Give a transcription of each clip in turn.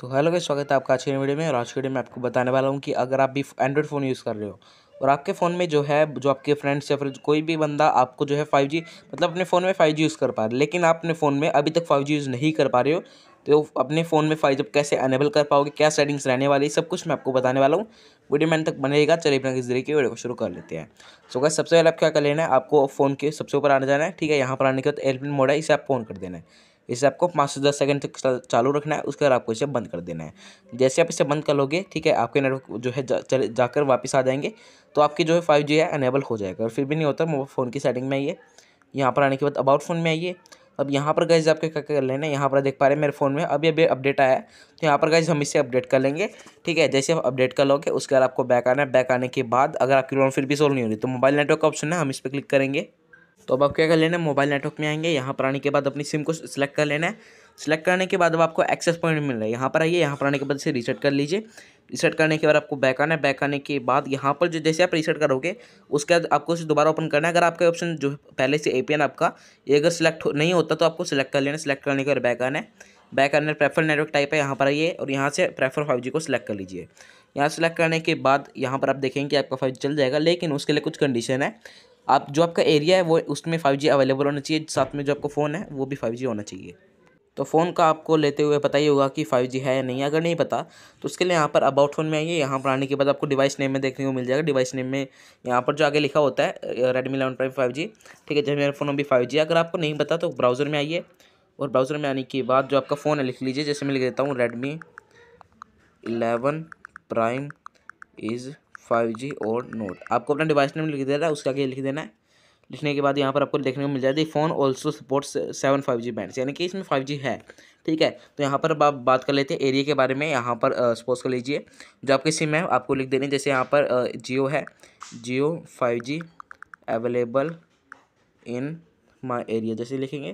तो hello guys स्वागत है आपका आज के वीडियो में और आज के वीडियो में आपको बताने वाला हूँ कि अगर आप भी एंड्रॉइड फ़ोन यूज़ कर रहे हो और आपके फ़ोन में जो है जो आपके फ्रेंड्स या फिर कोई भी बंदा आपको जो है जी मतलब अपने फ़ोन में जी यूज़ कर पा रहे लेकिन आप अपने फ़ोन में अभी तक जी यूज़ नहीं कर पा रहे हो तो अपने फ़ोन में फाइव जब कैसे अनेबल कर पाओगे क्या सेटिंग्स रहने वाली सब कुछ मैं आपको बताने वाला हूँ वीडियो मैंने तक बनेगा चलिए बिना किसी तरीके वीडियो को शुरू कर लेते हैं सो गैस सबसे पहले आप क्या कर लेना है आपको फ़ोन के सबसे ऊपर आने जाना है ठीक है यहाँ पर आने के बाद एयरप्लेन मोड है इसे आप फोन कर देना है इसे आपको पाँच से दस सेकेंड तक चालू रखना है उसके बाद आपको इसे बंद कर देना है जैसे आप इसे बंद कर लोगे ठीक है आपके नेटवर्क जो है जा, चले जाकर वापस आ जाएंगे तो आपकी जो है फाइव जी है अनेबल हो जाएगा और फिर भी नहीं होता मोबाइल फ़ोन की सेटिंग में आइए यहाँ पर आने के बाद अबाउट फ़ोन में आइए अब यहाँ पर गाइज आपके क्या कर लेना है यहाँ पर देख पा रहे हैं मेरे फ़ोन में अभी अभी अपडेट आया है तो यहाँ पर गाइज हम इसे अपडेट कर लेंगे ठीक है जैसे आप अपडेट कर लोगे उसके बाद आपको बैक आना है बैक आने के बाद अगर आपकी प्रॉब्लम फिर भी सोल्व नहीं हो रही तो मोबाइल नेटवर्क का ऑप्शन है हम इस पर क्लिक करेंगे तो अब आप क्या कर लेना है मोबाइल नेटवर्क में आएंगे यहाँ पर आने के बाद अपनी सिम को सिलेक्ट कर लेना है सिलेक्ट करने के बाद अब आपको एक्सेस पॉइंट मिल रहा है यहाँ पर आइए यहाँ पर आने के बाद इसे रीसेट कर लीजिए रीसेट करने के बाद आपको बैक आना है बैक आने के बाद यहाँ पर जो जैसे आप रीसेट करोगे उसके बाद आपको इसे दोबारा ओपन करना है अगर आपका ऑप्शन जो पहले से ए आपका ये अगर सिलेक्ट नहीं होता तो आपको सिलेक्ट कर लेना सिलेक्ट करने के बाद बैक आना है बैक आना प्रेफर नेटवर्क टाइप है यहाँ पर आइए और यहाँ से प्रेफर फाइव को सिलेक्ट कर लीजिए यहाँ सेलेक्ट करने के बाद यहाँ पर आप देखेंगे आपका फाइव चल जाएगा लेकिन उसके लिए कुछ कंडीशन है आप जो आपका एरिया है वो उसमें फाइव जी अवेलेबल होना चाहिए साथ में जो आपका फ़ोन है वो भी फाइव जी होना चाहिए तो फ़ोन का आपको लेते हुए पता ही होगा कि 5G है या नहीं अगर नहीं पता तो उसके लिए यहाँ पर अबाउट फोन में आइए यहाँ पर आने के बाद आपको डिवाइस नेम में देखने को मिल जाएगा डिवाइस नेम में यहाँ पर जो आगे लिखा होता है Redmi eleven prime five G ठीक है जैसे मेरा फ़ोन अभी फाइव जी अगर आपको नहीं पता तो ब्राउज़र में आइए और ब्राउज़र में आने के बाद जो आपका फ़ोन है लिख लीजिए जैसे मैं लिख देता हूँ Redmi eleven prime is five G और नोट आपको अपना डिवाइस नेम लिख देना है उसके आगे लिख देना है लिखने के बाद यहाँ पर आपको देखने को मिल जाएगी phone also supports seven five G band यानी कि इसमें फाइव जी है ठीक है तो यहाँ पर आप बात कर लेते हैं एरिया के बारे में यहाँ पर सपोज कर लीजिए जो आपकी सिम है आपको लिख देनी जैसे यहाँ पर जियो है Jio five G available in my area जैसे लिखेंगे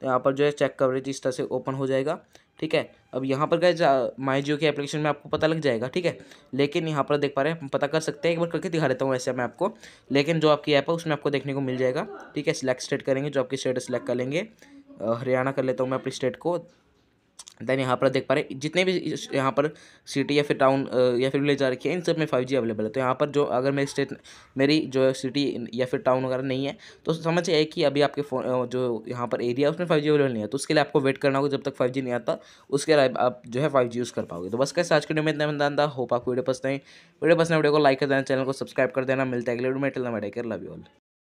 तो यहाँ पर जो है चेक कवरेज इस तरह से ओपन हो जाएगा ठीक है अब यहाँ पर गए माई जियो के एप्लीकेशन में आपको पता लग जाएगा ठीक है लेकिन यहाँ पर देख पा रहे हैं पता कर सकते हैं एक बार करके दिखा देता हूँ ऐसे मैं आपको लेकिन जो आपकी ऐप है उसमें आपको देखने को मिल जाएगा ठीक है सिलेक्ट स्टेट करेंगे जो आपकी स्टेट सेलेक्ट कर लेंगे हरियाणा कर लेता हूँ मैं अपनी स्टेट को देन यहाँ पर देख पा रहे हैं जितने भी यहाँ पर सिटी या फिर टाउन या फिर विलेज आ रखी है इन सब में फाइव जी अवेलेबल है तो यहाँ पर जो अगर मेरी स्टेट मेरी जो सिटी या फिर टाउन वगैरह नहीं है तो समझ है कि अभी आपके फोन जो यहाँ पर एरिया है उसमें फाइव जी अवेलेबल नहीं है तो उसके लिए आपको वेट करना होगा जब तक फाइव जी नहीं आता उसके लिए आप जो है फाइव जी यूज़ कर पाओगे तो बस कैसे आज के डेट में इतना बंदा आंदा होप आपको वीडियो पसंद है वीडियो पसंद वीडियो को लाइक कर देना चैनल को सब्सक्राइब कर देना मिलता है अगले वीडियो में लव यू ऑल